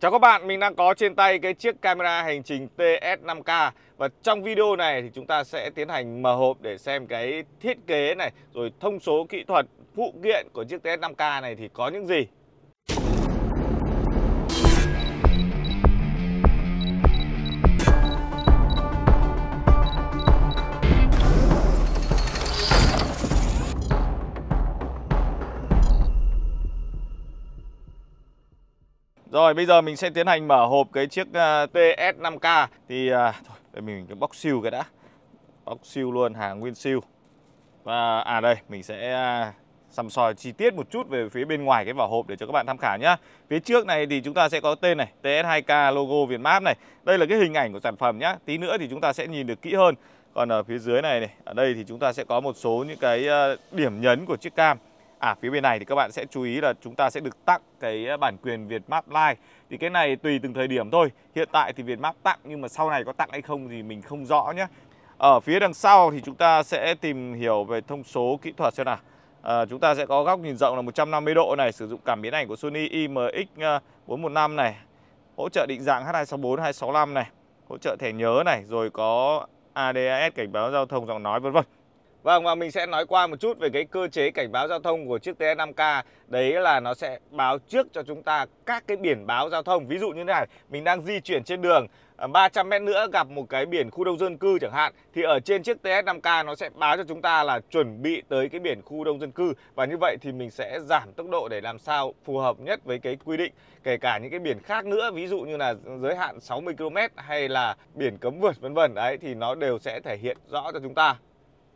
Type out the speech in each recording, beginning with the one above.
Chào các bạn, mình đang có trên tay cái chiếc camera hành trình TS5K Và trong video này thì chúng ta sẽ tiến hành mở hộp để xem cái thiết kế này Rồi thông số kỹ thuật phụ kiện của chiếc TS5K này thì có những gì Rồi bây giờ mình sẽ tiến hành mở hộp cái chiếc à, TS5K Thì à, thôi, để mình bóc siêu cái đã Bóc siêu luôn, hàng nguyên siêu Và à đây, mình sẽ à, sầm soi chi tiết một chút về phía bên ngoài cái vỏ hộp để cho các bạn tham khảo nhá. Phía trước này thì chúng ta sẽ có tên này, TS2K logo Việt Vietmap này. Đây là cái hình ảnh của sản phẩm nhá. Tí nữa thì chúng ta sẽ nhìn được kỹ hơn. Còn ở phía dưới này này, ở đây thì chúng ta sẽ có một số những cái à, điểm nhấn của chiếc cam. À phía bên này thì các bạn sẽ chú ý là chúng ta sẽ được tặng cái ờ, bản quyền Vietmap Live Thì cái này tùy từng thời điểm thôi Hiện tại thì Vietmap tặng nhưng mà sau này có tặng hay không thì mình không rõ nhé Ở phía đằng sau thì chúng ta sẽ tìm hiểu về thông số kỹ thuật xem nào à, Chúng ta sẽ có góc nhìn rộng là 150 độ này Sử dụng cảm biến ảnh của Sony IMX415 ờ, này Hỗ trợ định dạng H264, 265 này Hỗ trợ thẻ nhớ này Rồi có ADS cảnh báo giao thông giọng nói vân vân Vâng và mình sẽ nói qua một chút về cái cơ chế cảnh báo giao thông của chiếc TS5K Đấy là nó sẽ báo trước cho chúng ta các cái biển báo giao thông Ví dụ như thế này, mình đang di chuyển trên đường 300 à, mét nữa gặp một cái biển khu đông dân cư chẳng hạn Thì ở trên chiếc TS5K nó sẽ báo cho chúng ta là chuẩn bị tới cái biển khu đông dân cư Và như vậy thì mình sẽ giảm tốc độ để làm sao phù hợp nhất với cái quy định Kể cả những cái biển khác nữa ví dụ như là giới hạn 60 km hay là biển cấm vượt vân vân Đấy thì nó đều sẽ thể hiện rõ cho chúng ta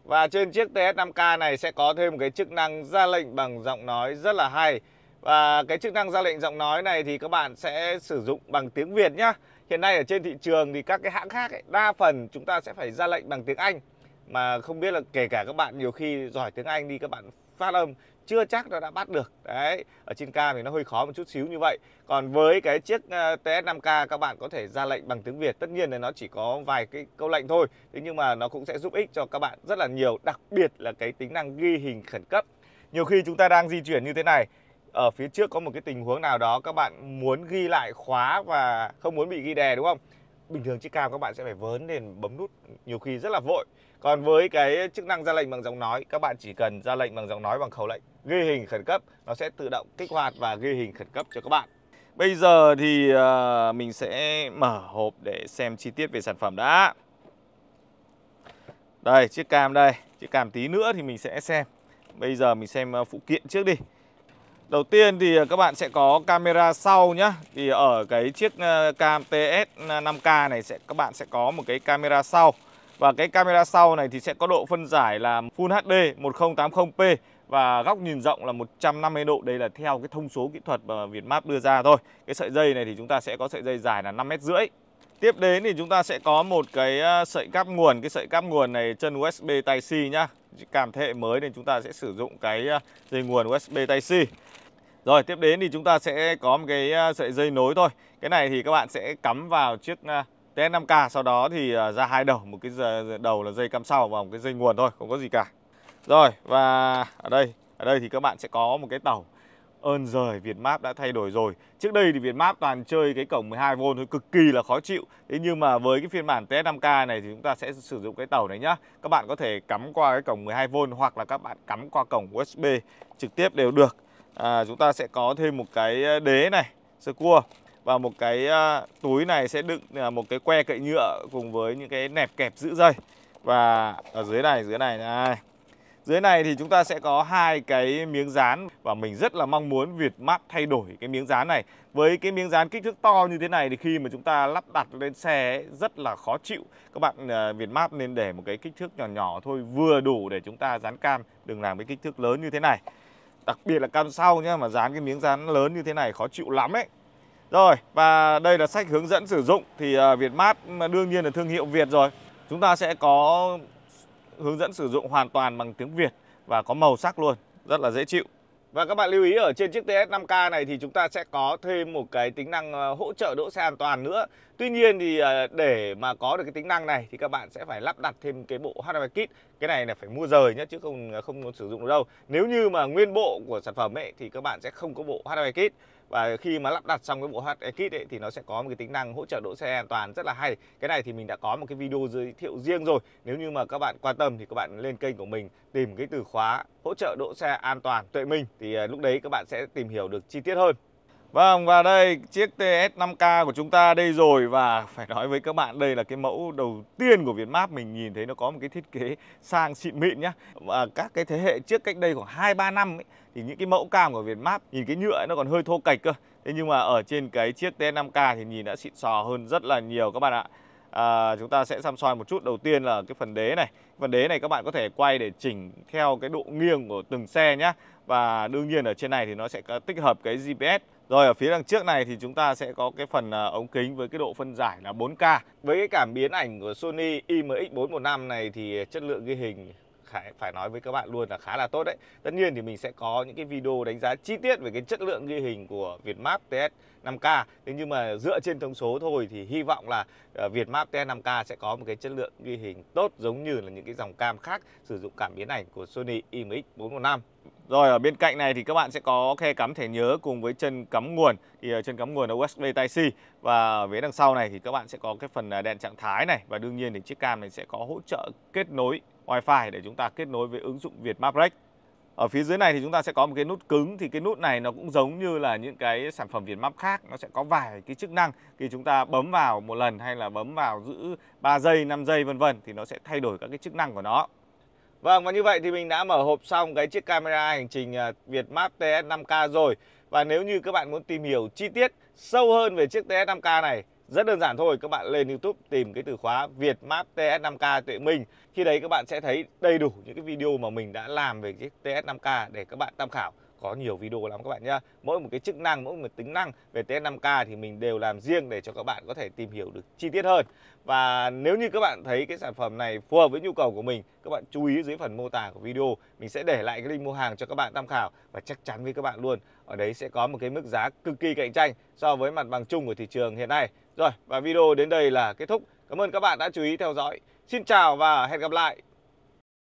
và trên chiếc TS5K này sẽ có thêm một cái chức năng ra lệnh bằng giọng nói rất là hay. Và cái chức năng ra lệnh giọng nói này thì các bạn sẽ sử dụng bằng tiếng Việt nhá. Hiện nay ở trên thị trường thì các cái hãng khác ấy, đa phần chúng ta sẽ phải ra lệnh bằng tiếng Anh mà không biết là kể cả các bạn nhiều khi giỏi tiếng Anh đi các bạn phát âm chưa chắc nó đã bắt được đấy ở trên cam thì nó hơi khó một chút xíu như vậy còn với cái chiếc ờ, TS5K các bạn có thể ra lệnh bằng tiếng Việt tất nhiên là nó chỉ có vài cái câu lệnh thôi thế nhưng mà nó cũng sẽ giúp ích cho các bạn rất là nhiều đặc biệt là cái tính năng ghi hình khẩn cấp nhiều khi chúng ta đang di chuyển như thế này ở phía trước có một cái tình huống nào đó các bạn muốn ghi lại khóa và không muốn bị ghi đè đúng không bình thường chiếc cam các bạn sẽ phải vớn nên bấm nút nhiều khi rất là vội còn với cái chức năng ra lệnh bằng giọng nói các bạn chỉ cần ra lệnh bằng giọng nói bằng khẩu lệnh ghi hình khẩn cấp nó sẽ tự động kích hoạt và ghi hình khẩn cấp cho các bạn bây giờ thì ờ, mình sẽ mở hộp để xem chi tiết về sản phẩm đã đây chiếc cam đây chiếc cam tí nữa thì mình sẽ xem bây giờ mình xem ờ, phụ kiện trước đi Đầu tiên thì à, các bạn sẽ có camera sau nhá. Thì ở cái chiếc à, cam TS 5K à, này sẽ các bạn sẽ có một cái camera sau. Và cái camera sau này thì sẽ có độ phân giải là Full HD 1080p và góc nhìn rộng là 150 độ. Đây là theo cái thông số kỹ thuật mà Vietmap đưa ra thôi. Cái sợi dây này thì chúng ta sẽ có sợi dây dài là 5 m rưỡi. Tiếp đến thì chúng ta sẽ có một cái sợi cáp nguồn, cái sợi cáp nguồn này chân USB Type-C nhá. Cảm thế hệ mới nên chúng ta sẽ sử dụng cái dây nguồn USB Type-C. Rồi tiếp đến thì chúng ta sẽ có một cái à, sợi dây nối thôi Cái này thì các bạn sẽ cắm vào chiếc à, TS5K Sau đó thì à, ra hai đầu Một cái đầu là dây cắm sau và một cái dây nguồn thôi Không có gì cả Rồi và ở đây Ở đây thì các bạn sẽ có một cái tàu ơn rời Vietmap đã thay đổi rồi Trước đây thì việt Vietmap toàn chơi cái cổng 12V thôi cực kỳ là khó chịu Thế nhưng mà với cái phiên bản TS5K này thì chúng ta sẽ sử dụng cái tàu này nhá Các bạn có thể cắm qua cái cổng 12V hoặc là các bạn cắm qua cổng USB trực tiếp đều được à, chúng ta sẽ có thêm một cái ờ, đế này sơ cua và một cái ờ, túi này sẽ đựng ờ, một cái que cậy nhựa cùng với những cái nẹp kẹp giữ dây và ở dưới này dưới này này dưới này thì chúng ta sẽ có hai cái miếng dán và mình rất là mong muốn Việt Mart thay đổi cái miếng dán này. Với cái miếng dán kích thước to như thế này thì khi mà chúng ta lắp đặt lên xe ấy, rất là khó chịu. Các bạn Việt Mart nên để một cái kích thước nhỏ nhỏ thôi vừa đủ để chúng ta dán cam, đừng làm cái kích thước lớn như thế này đặc biệt là cam sau nhé mà dán cái miếng dán lớn như thế này khó chịu lắm ấy rồi và đây là sách hướng dẫn sử dụng thì Việt ờ, Vietmart đương nhiên là thương hiệu Việt rồi chúng ta sẽ có hướng dẫn sử dụng hoàn toàn bằng tiếng Việt và có màu sắc luôn rất là dễ chịu và các bạn lưu ý ở trên chiếc TS5K này thì chúng ta sẽ có thêm một cái tính năng ờ, hỗ trợ đỗ xe an toàn nữa. Tuy nhiên thì ờ, để mà có được cái tính năng này thì các bạn sẽ phải lắp đặt thêm cái bộ HDMI kit. Cái này là phải mua rời nhé chứ không không sử dụng được đâu. Nếu như mà nguyên bộ của sản phẩm ấy thì các bạn sẽ không có bộ HDMI kit và khi mà lắp đặt xong cái bộ HE kit ấy, thì nó sẽ có một cái tính năng hỗ trợ đỗ xe an toàn rất là hay cái này thì mình đã có một cái video giới thiệu riêng rồi nếu như mà các bạn quan tâm thì các bạn lên kênh của mình tìm cái từ khóa hỗ trợ đỗ xe an toàn tuệ minh thì à, lúc đấy các bạn sẽ tìm hiểu được chi tiết hơn Vâng và đây chiếc TS5K của chúng ta đây rồi và phải nói với các bạn đây là cái mẫu đầu tiên của Vietmap mình nhìn thấy nó có một cái thiết kế sang xịn mịn nhá. Và các cái thế hệ trước cách đây khoảng 2 3 năm ấy, thì những cái mẫu cam của Vietmap nhìn cái nhựa ấy, nó còn hơi thô cạch cơ. Thế nhưng mà ở trên cái chiếc TS5K thì nhìn đã xịn sò hơn rất là nhiều các bạn ạ. À, chúng ta sẽ xăm soi một chút đầu tiên là cái phần đế này phần đế này các bạn có thể quay để chỉnh theo cái độ nghiêng của từng xe nhá và đương nhiên ở trên này thì nó sẽ tích hợp cái GPS rồi ở phía đằng trước này thì chúng ta sẽ có cái phần à, ống kính với cái độ phân giải là 4K. Với cái cảm biến ảnh của Sony IMX415 này thì chất lượng ghi hình phải nói với các bạn luôn là khá là tốt đấy. Tất nhiên thì mình sẽ có những cái video đánh giá chi tiết về cái chất lượng ghi hình của Vietmap TS 5K. Thế nhưng mà dựa trên thông số thôi thì hy vọng là à, Vietmap TS 5K sẽ có một cái chất lượng ghi hình tốt giống như là những cái dòng cam khác sử dụng cảm biến ảnh của Sony IMX415. Rồi ở bên cạnh này thì các bạn sẽ có khe cắm thẻ nhớ cùng với chân cắm nguồn thì ờ, chân cắm nguồn là USB Type-C và ở phía đằng sau này thì các bạn sẽ có cái phần à, đèn trạng thái này và đương nhiên thì chiếc cam này sẽ có hỗ trợ kết nối Wi-Fi để chúng ta kết nối với ứng dụng Việt Vietmaprex. Ở phía dưới này thì chúng ta sẽ có một cái nút cứng thì cái nút này nó cũng giống như là những cái sản phẩm Việt Map khác nó sẽ có vài cái chức năng thì chúng ta bấm vào một lần hay là bấm vào giữ 3 giây, 5 giây vân vân thì nó sẽ thay đổi các cái chức năng của nó. Vâng và như vậy thì mình đã mở hộp xong cái chiếc camera hành trình à, Vietmap TS5K rồi Và nếu như các bạn muốn tìm hiểu chi tiết sâu hơn về chiếc TS5K này Rất đơn giản thôi các bạn lên Youtube tìm cái từ khóa Vietmap TS5K tuệ mình Khi đấy các bạn sẽ thấy đầy đủ những cái video mà mình đã làm về chiếc TS5K để các bạn tham khảo có nhiều video lắm các bạn nhé. mỗi một cái chức năng mỗi một tính năng về TS5K thì mình đều làm riêng để cho các bạn có thể tìm hiểu được chi tiết hơn và nếu như các bạn thấy cái sản phẩm này phù hợp với nhu cầu của mình các bạn chú ý dưới phần mô tả của video mình sẽ để lại cái link mua hàng cho các bạn tham khảo và chắc chắn với các bạn luôn ở đấy sẽ có một cái mức giá cực kỳ cạnh tranh so với mặt bằng chung của thị trường hiện nay rồi và video đến đây là kết thúc cảm ơn các bạn đã chú ý theo dõi xin chào và hẹn gặp lại